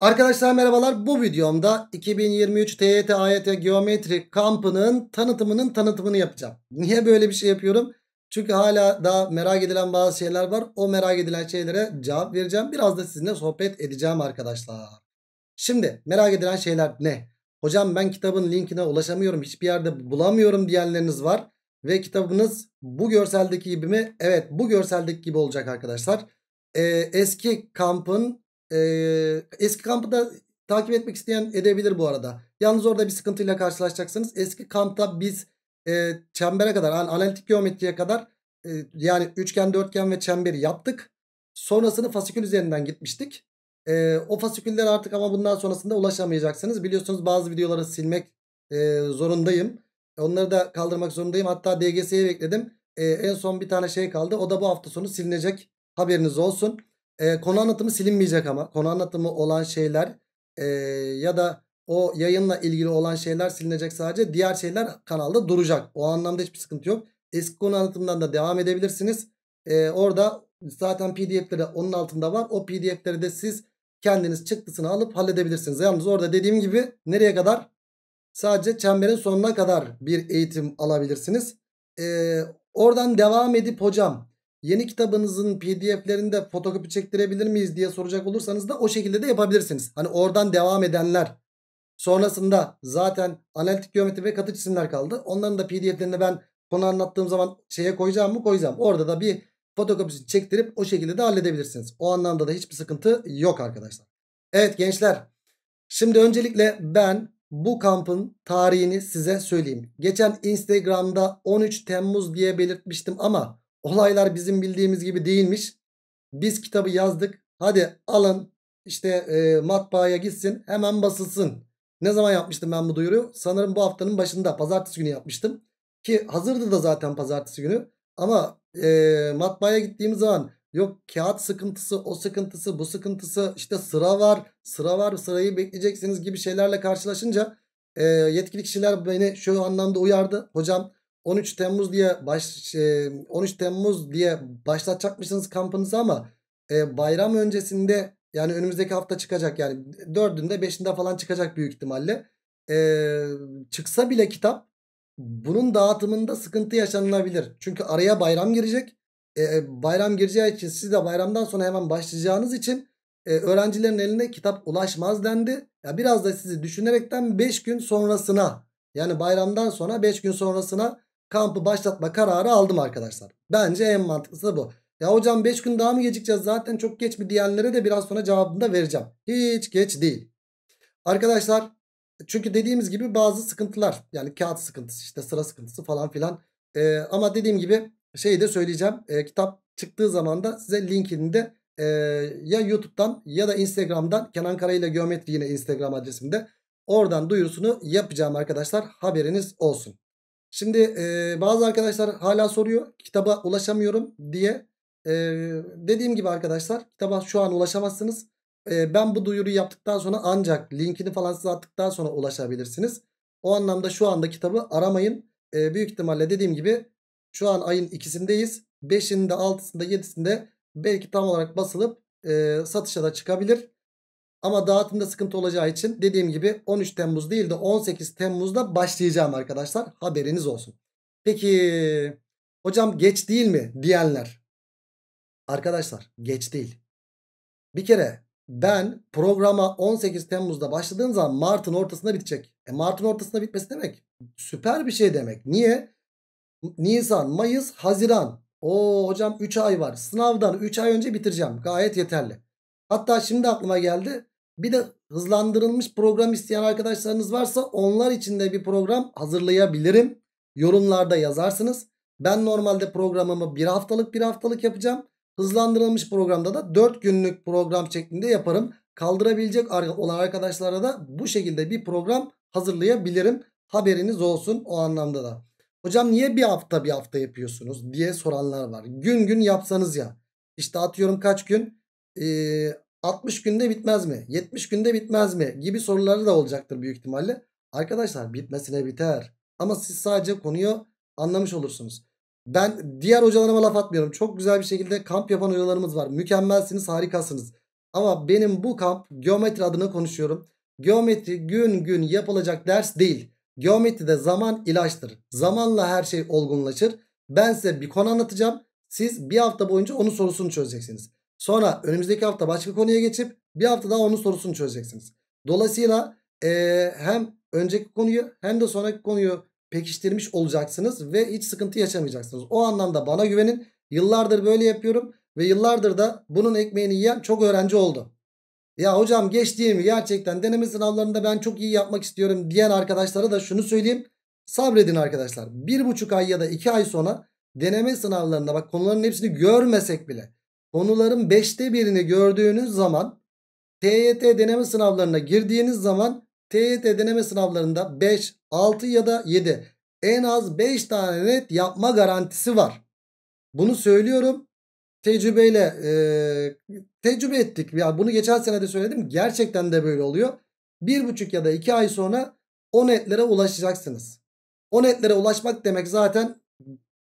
Arkadaşlar merhabalar bu videomda 2023 TYT AYT Geometri kampının tanıtımının tanıtımını yapacağım. Niye böyle bir şey yapıyorum? Çünkü hala daha merak edilen bazı şeyler var. O merak edilen şeylere cevap vereceğim. Biraz da sizinle sohbet edeceğim arkadaşlar. Şimdi merak edilen şeyler ne? Hocam ben kitabın linkine ulaşamıyorum. Hiçbir yerde bulamıyorum diyenleriniz var. Ve kitabınız bu görseldeki gibi mi? Evet bu görseldeki gibi olacak arkadaşlar. Ee, eski kampın e, eski kampı da takip etmek isteyen edebilir bu arada. Yalnız orada bir sıkıntıyla karşılaşacaksınız. Eski kampta biz e, çembere kadar yani analitik geometriye kadar e, yani üçgen, dörtgen ve çemberi yaptık. Sonrasını fasikül üzerinden gitmiştik. E, o fasiküller artık ama bundan sonrasında ulaşamayacaksınız. Biliyorsunuz bazı videoları silmek e, zorundayım. Onları da kaldırmak zorundayım. Hatta DGS'ye bekledim. E, en son bir tane şey kaldı. O da bu hafta sonu silinecek. Haberiniz olsun. E, konu anlatımı silinmeyecek ama konu anlatımı olan şeyler e, ya da o yayınla ilgili olan şeyler silinecek sadece. Diğer şeyler kanalda duracak. O anlamda hiçbir sıkıntı yok. Eski konu anlatımından da devam edebilirsiniz. Ee, orada zaten pdf'leri onun altında var. O pdf'leri de siz kendiniz çıktısını alıp halledebilirsiniz. Yalnız orada dediğim gibi nereye kadar? Sadece çemberin sonuna kadar bir eğitim alabilirsiniz. Ee, oradan devam edip hocam yeni kitabınızın PDF'lerini de fotokopi çektirebilir miyiz diye soracak olursanız da o şekilde de yapabilirsiniz. Hani oradan devam edenler sonrasında zaten analitik geometri ve katı cisimler kaldı. Onların da pdf'lerini ben konu anlattığım zaman şeye koyacağım mı koyacağım. Orada da bir fotokopisini çektirip o şekilde de halledebilirsiniz. O anlamda da hiçbir sıkıntı yok arkadaşlar. Evet gençler şimdi öncelikle ben bu kampın tarihini size söyleyeyim. Geçen Instagram'da 13 Temmuz diye belirtmiştim ama olaylar bizim bildiğimiz gibi değilmiş. Biz kitabı yazdık. Hadi alın işte e, matbaaya gitsin hemen basılsın. Ne zaman yapmıştım ben bu duyuru? Sanırım bu haftanın başında pazartesi günü yapmıştım. Ki hazırdı da zaten pazartesi günü. Ama e, matbaaya gittiğim zaman yok kağıt sıkıntısı, o sıkıntısı, bu sıkıntısı, işte sıra var, sıra var, sırayı bekleyeceksiniz gibi şeylerle karşılaşınca e, yetkili kişiler beni şu anlamda uyardı. Hocam 13 Temmuz diye baş 13 şey, Temmuz diye başlatacakmışsınız kampınızı ama e, bayram öncesinde yani önümüzdeki hafta çıkacak yani 4'ünde 5'inde falan çıkacak büyük ihtimalle. E, çıksa bile kitap bunun dağıtımında sıkıntı yaşanabilir Çünkü araya bayram girecek. E, bayram gireceği için siz de bayramdan sonra hemen başlayacağınız için öğrencilerin eline kitap ulaşmaz dendi. Ya biraz da sizi düşünerekten 5 gün sonrasına yani bayramdan sonra 5 gün sonrasına kampı başlatma kararı aldım arkadaşlar. Bence en mantıklısı bu. Ya hocam 5 gün daha mı gecikeceğiz zaten çok geç mi diyenlere de biraz sonra cevabını da vereceğim. Hiç geç değil. Arkadaşlar çünkü dediğimiz gibi bazı sıkıntılar yani kağıt sıkıntısı işte sıra sıkıntısı falan filan. Ee, ama dediğim gibi şeyi de söyleyeceğim. Ee, kitap çıktığı zaman da size linkini de e, ya YouTube'dan ya da Instagram'dan Kenan Karayla Geometri yine Instagram adresimde. Oradan duyurusunu yapacağım arkadaşlar haberiniz olsun. Şimdi e, bazı arkadaşlar hala soruyor kitaba ulaşamıyorum diye. E, dediğim gibi arkadaşlar kitaba şu an ulaşamazsınız. E, ben bu duyuru yaptıktan sonra ancak linkini falan size attıktan sonra ulaşabilirsiniz. O anlamda şu anda kitabı aramayın. E, büyük ihtimalle dediğim gibi şu an ayın ikisindeyiz. Beşinde, altısında, yedisinde belki tam olarak basılıp e, satışa da çıkabilir. Ama dağıtımda sıkıntı olacağı için dediğim gibi 13 Temmuz değil de 18 Temmuz'da başlayacağım arkadaşlar. Haberiniz olsun. Peki hocam geç değil mi diyenler. Arkadaşlar geç değil. Bir kere ben programa 18 Temmuz'da başladığım zaman Mart'ın ortasında bitecek. E Mart'ın ortasında bitmesi demek süper bir şey demek. Niye? Nisan, Mayıs, Haziran. O hocam 3 ay var. Sınavdan 3 ay önce bitireceğim. Gayet yeterli. Hatta şimdi aklıma geldi. Bir de hızlandırılmış program isteyen arkadaşlarınız varsa onlar için de bir program hazırlayabilirim. Yorumlarda yazarsınız. Ben normalde programımı bir haftalık bir haftalık yapacağım. Hızlandırılmış programda da 4 günlük program şeklinde yaparım. Kaldırabilecek olan arkadaşlara da bu şekilde bir program hazırlayabilirim. Haberiniz olsun o anlamda da. Hocam niye bir hafta bir hafta yapıyorsunuz diye soranlar var. Gün gün yapsanız ya. İşte atıyorum kaç gün? e, 60 günde bitmez mi? 70 günde bitmez mi? Gibi soruları da olacaktır büyük ihtimalle. Arkadaşlar bitmesine biter. Ama siz sadece konuyu anlamış olursunuz. Ben diğer hocalarıma laf atmıyorum. Çok güzel bir şekilde kamp yapan hocalarımız var. Mükemmelsiniz, harikasınız. Ama benim bu kamp geometri adına konuşuyorum. Geometri gün gün yapılacak ders değil. Geometri de zaman ilaçtır. Zamanla her şey olgunlaşır. Ben size bir konu anlatacağım. Siz bir hafta boyunca onun sorusunu çözeceksiniz. Sonra önümüzdeki hafta başka konuya geçip bir hafta daha onun sorusunu çözeceksiniz. Dolayısıyla e, hem önceki konuyu hem de sonraki konuyu pekiştirmiş olacaksınız ve hiç sıkıntı yaşamayacaksınız. O anlamda bana güvenin. Yıllardır böyle yapıyorum ve yıllardır da bunun ekmeğini yiyen çok öğrenci oldu. Ya hocam geçtiğim gerçekten deneme sınavlarında ben çok iyi yapmak istiyorum diyen arkadaşlara da şunu söyleyeyim. Sabredin arkadaşlar. Bir buçuk ay ya da iki ay sonra deneme sınavlarında bak konuların hepsini görmesek bile konuların 5'te birini gördüğünüz zaman TYT deneme sınavlarına girdiğiniz zaman TYT deneme sınavlarında 5, 6 ya da 7 en az 5 tane net yapma garantisi var. Bunu söylüyorum. Tecrübeyle e, tecrübe ettik. Ya bunu geçen sene de söyledim. Gerçekten de böyle oluyor. 1,5 ya da 2 ay sonra o netlere ulaşacaksınız. O netlere ulaşmak demek zaten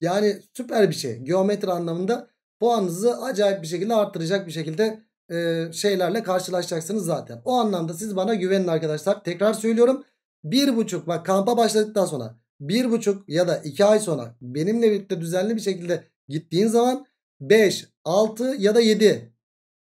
yani süper bir şey. Geometri anlamında puanınızı acayip bir şekilde arttıracak bir şekilde e, şeylerle karşılaşacaksınız zaten. O anlamda siz bana güvenin arkadaşlar. Tekrar söylüyorum. Bir buçuk bak kampa başladıktan sonra bir buçuk ya da iki ay sonra benimle birlikte düzenli bir şekilde gittiğin zaman 5, 6 ya da 7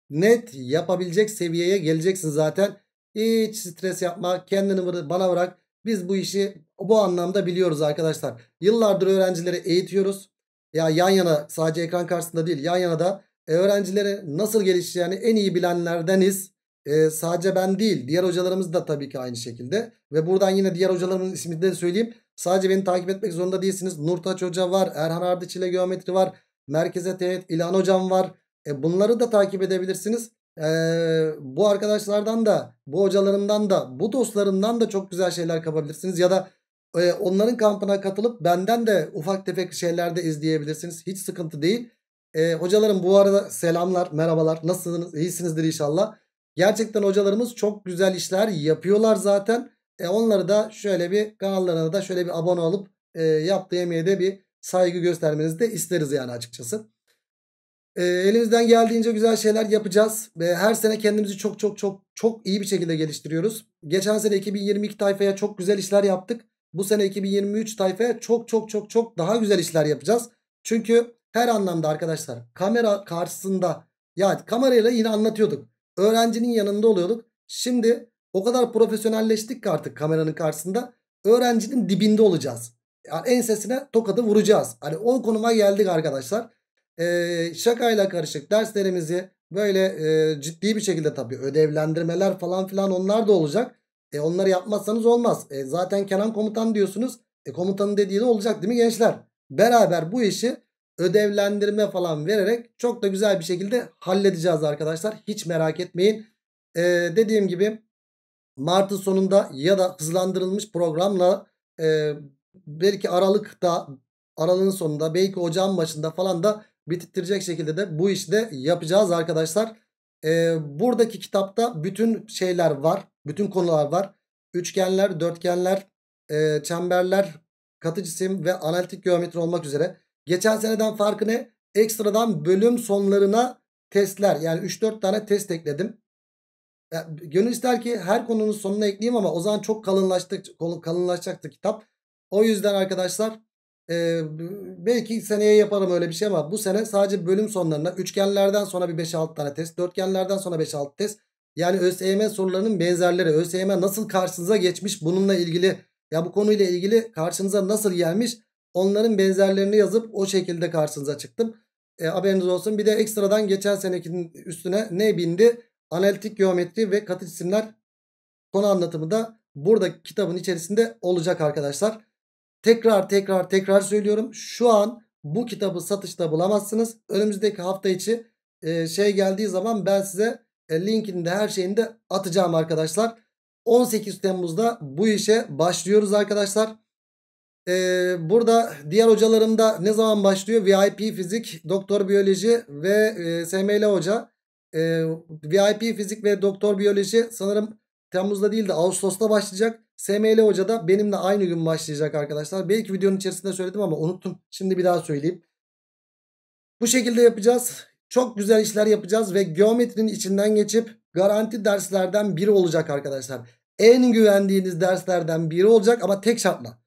net yapabilecek seviyeye geleceksin zaten. Hiç stres yapma kendini bana bırak. Biz bu işi bu anlamda biliyoruz arkadaşlar. Yıllardır öğrencileri eğitiyoruz. Ya yan yana sadece ekran karşısında değil yan yana da öğrencilere nasıl gelişeceğini en iyi bilenlerdeniz. E, sadece ben değil diğer hocalarımız da tabii ki aynı şekilde. Ve buradan yine diğer hocalarımızın ismini de söyleyeyim. Sadece beni takip etmek zorunda değilsiniz. Nurtaç Hoca var, Erhan Ardıç ile Geometri var, Merkeze Teğet İlhan Hocam var. E, bunları da takip edebilirsiniz. Ee, bu arkadaşlardan da bu hocalarımdan da bu dostlarımdan da çok güzel şeyler kapabilirsiniz ya da ee, onların kampına katılıp benden de ufak tefek şeyler de izleyebilirsiniz. Hiç sıkıntı değil. E, hocalarım bu arada selamlar, merhabalar. Nasılsınız? İyisinizdir inşallah. Gerçekten hocalarımız çok güzel işler yapıyorlar zaten. E, onları da şöyle bir kanallarına da şöyle bir abone olup e, yaptığı yemeğe de bir saygı göstermenizi de isteriz yani açıkçası. E, elimizden geldiğince güzel şeyler yapacağız. E, her sene kendimizi çok çok çok çok iyi bir şekilde geliştiriyoruz. Geçen sene 2022 tayfaya çok güzel işler yaptık. Bu sene 2023 Tayfe çok çok çok çok daha güzel işler yapacağız. Çünkü her anlamda arkadaşlar kamera karşısında yani kamerayla yine anlatıyorduk. Öğrencinin yanında oluyorduk. Şimdi o kadar profesyonelleştik ki artık kameranın karşısında öğrencinin dibinde olacağız. Yani ensesine tokadı vuracağız. Hani o konuma geldik arkadaşlar. Ee, şakayla karışık derslerimizi böyle e, ciddi bir şekilde tabii ödevlendirmeler falan filan onlar da olacak. E onları yapmazsanız olmaz. E zaten Kenan komutan diyorsunuz. E komutanın dediği de olacak değil mi gençler? Beraber bu işi ödevlendirme falan vererek çok da güzel bir şekilde halledeceğiz arkadaşlar. Hiç merak etmeyin. E, dediğim gibi Mart'ın sonunda ya da hızlandırılmış programla e, belki Aralık'ta Aralık'ın sonunda belki Ocağın başında falan da bitirtirecek şekilde de bu işi de yapacağız arkadaşlar. E, buradaki kitapta bütün şeyler var bütün konular var. Üçgenler, dörtgenler, e, çemberler, katı cisim ve analitik geometri olmak üzere. Geçen seneden farkı ne? Ekstradan bölüm sonlarına testler yani 3-4 tane test ekledim. Yani gönül ister ki her konunun sonuna ekleyeyim ama o zaman çok kalınlaştık, kalınlaşacaktı kitap. O yüzden arkadaşlar e, belki seneye yaparım öyle bir şey ama bu sene sadece bölüm sonlarına üçgenlerden sonra bir 5-6 tane test, dörtgenlerden sonra 5-6 test, yani ÖSYM sorularının benzerleri ÖSYM nasıl karşınıza geçmiş bununla ilgili ya bu konuyla ilgili karşınıza nasıl gelmiş onların benzerlerini yazıp o şekilde karşınıza çıktım. E, haberiniz olsun bir de ekstradan geçen senekinin üstüne ne bindi? Analitik geometri ve katı cisimler konu anlatımı da burada kitabın içerisinde olacak arkadaşlar. Tekrar tekrar tekrar söylüyorum şu an bu kitabı satışta bulamazsınız. Önümüzdeki hafta içi e, şey geldiği zaman ben size e, linkini de her şeyini de atacağım arkadaşlar. 18 Temmuz'da bu işe başlıyoruz arkadaşlar. Ee, burada diğer hocalarım da ne zaman başlıyor? VIP fizik, doktor biyoloji ve e, SML hoca. E, VIP fizik ve doktor biyoloji sanırım Temmuz'da değil de Ağustos'ta başlayacak. SML hoca da benimle aynı gün başlayacak arkadaşlar. Belki videonun içerisinde söyledim ama unuttum. Şimdi bir daha söyleyeyim. Bu şekilde yapacağız. Çok güzel işler yapacağız ve geometrinin içinden geçip garanti derslerden biri olacak arkadaşlar. En güvendiğiniz derslerden biri olacak ama tek şartla.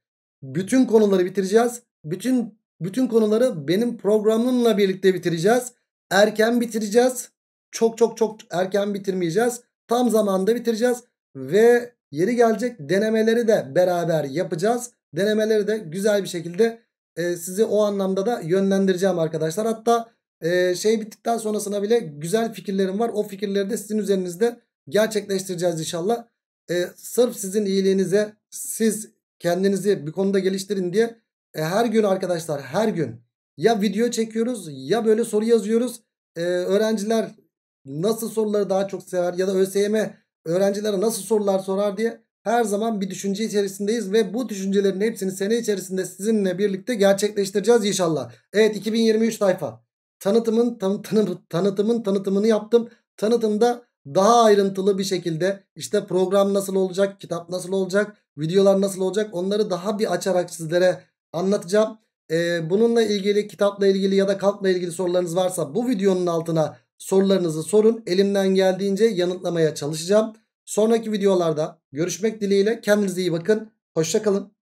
Bütün konuları bitireceğiz. Bütün bütün konuları benim programımla birlikte bitireceğiz. Erken bitireceğiz. Çok çok çok erken bitirmeyeceğiz. Tam zamanda bitireceğiz ve yeri gelecek denemeleri de beraber yapacağız. Denemeleri de güzel bir şekilde e, sizi o anlamda da yönlendireceğim arkadaşlar. Hatta e, şey bittikten sonrasına bile güzel fikirlerim var. O fikirleri de sizin üzerinizde gerçekleştireceğiz inşallah. E, sırf sizin iyiliğinize siz kendinizi bir konuda geliştirin diye e, her gün arkadaşlar her gün ya video çekiyoruz ya böyle soru yazıyoruz. E, öğrenciler nasıl soruları daha çok sever ya da ÖSYM öğrencilere nasıl sorular sorar diye her zaman bir düşünce içerisindeyiz ve bu düşüncelerin hepsini sene içerisinde sizinle birlikte gerçekleştireceğiz inşallah. Evet 2023 sayfa. Tanıtımın tan tanı tanıtımın tanıtımını yaptım. Tanıtımda daha ayrıntılı bir şekilde işte program nasıl olacak, kitap nasıl olacak, videolar nasıl olacak onları daha bir açarak sizlere anlatacağım. Ee, bununla ilgili kitapla ilgili ya da kalkla ilgili sorularınız varsa bu videonun altına sorularınızı sorun. Elimden geldiğince yanıtlamaya çalışacağım. Sonraki videolarda görüşmek dileğiyle kendinize iyi bakın. Hoşçakalın.